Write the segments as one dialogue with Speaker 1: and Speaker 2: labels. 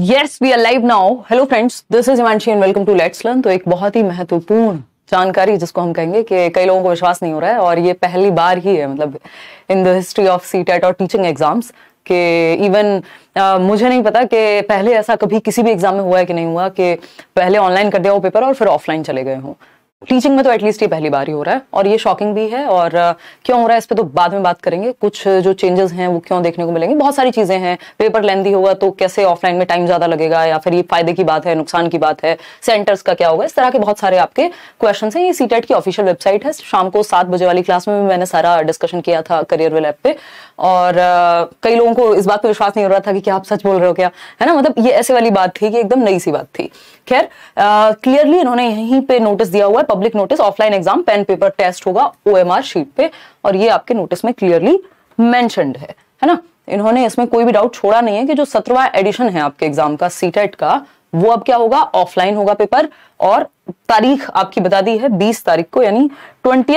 Speaker 1: yes we are live now hello friends this is Himanshi and welcome to let's learn तो एक बहुत ही महत्वपूर्ण जानकारी जिसको हम कहेंगे कि कई लोगों को विश्वास नहीं हो रहा है और ये पहली बार ही है मतलब in the history of CTET और टीचिंग एग्जाम्स कि इवन uh, मुझे नहीं पता कि पहले ऐसा कभी किसी भी एग्जाम में हुआ है कि नहीं हुआ कि पहले ऑनलाइन कर दिया हो पेपर और फिर ऑफलाइन चले गए हों टीचिंग में तो एटलीस्ट ये पहली बार ही हो रहा है और ये शॉकिंग भी है और uh, क्यों हो रहा है इस पर तो बाद में बात करेंगे कुछ uh, जो चेंजेस हैं वो क्यों देखने को मिलेंगे बहुत सारी चीज़ें हैं पेपर लेंदी होगा तो कैसे ऑफलाइन में टाइम ज़्यादा लगेगा या फिर ये फायदे की बात है नुकसान की बात है सेंटर्स का क्या होगा इस तरह के बहुत सारे आपके क्वेश्चन है ये सी e की ऑफिशियल वेबसाइट है शाम को सात बजे वाली क्लास में भी मैंने सारा डिस्कशन किया था करियर वेल ऐप पे और uh, कई लोगों को इस बात पर विश्वास नहीं हो रहा था कि क्या आप सच बोल रहे हो क्या है ना मतलब ये ऐसे वाली बात थी कि एकदम नई सी बात थी खैर क्लियरली इन्होंने यहीं पर नोटिस दिया हुआ public notice offline exam pen paper test होगा ओ शीट पे और ये आपके नोटिस में क्लियरली मैंशनड है है ना इन्होंने इसमें कोई भी डाउट छोड़ा नहीं है कि जो सत्रवा एडिशन है आपके एग्जाम का सीटेट e का वो अब क्या होगा ऑफलाइन होगा पेपर और तारीख आपकी बता दी है 20 तारीख को यानी ट्वेंटी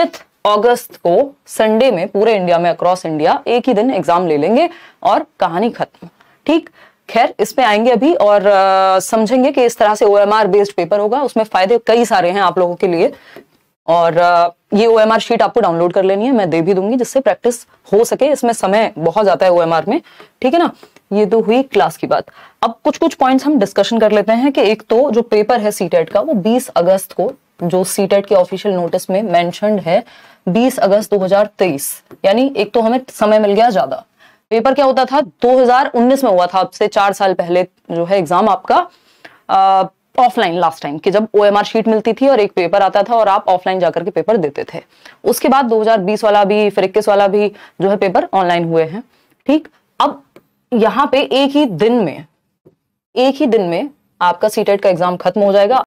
Speaker 1: अगस्त को संडे में पूरे इंडिया में अक्रॉस इंडिया एक ही दिन एग्जाम ले लेंगे और कहानी खत्म ठीक खैर इसमें आएंगे अभी और आ, समझेंगे कि इस तरह से ओ बेस्ड पेपर होगा उसमें फायदे कई सारे हैं आप लोगों के लिए और आ, ये ओ शीट आपको डाउनलोड कर लेनी है मैं दे भी दूंगी जिससे प्रैक्टिस हो सके इसमें समय बहुत जाता है ओ में ठीक है ना ये तो हुई क्लास की बात अब कुछ कुछ पॉइंट्स हम डिस्कशन कर लेते हैं कि एक तो जो पेपर है सीटेट e का वो 20 अगस्त को जो सीटेट e के ऑफिशियल नोटिस में मेंशनड है 20 अगस्त 2023 यानी एक तो हमें समय मिल गया ज्यादा पेपर क्या होता था 2019 में हुआ था आपसे चार साल पहले जो है एग्जाम आपका ऑफलाइन लास्ट टाइम कि जब ओ शीट मिलती थी और एक पेपर आता था और आप ऑफलाइन जाकर के पेपर देते थे उसके बाद 2020 वाला भी फिर इक्कीस वाला भी जो है पेपर ऑनलाइन हुए हैं ठीक अब यहाँ पे एक ही दिन में एक ही दिन में आपका सीटेट e का एग्जाम खत्म हो जाएगा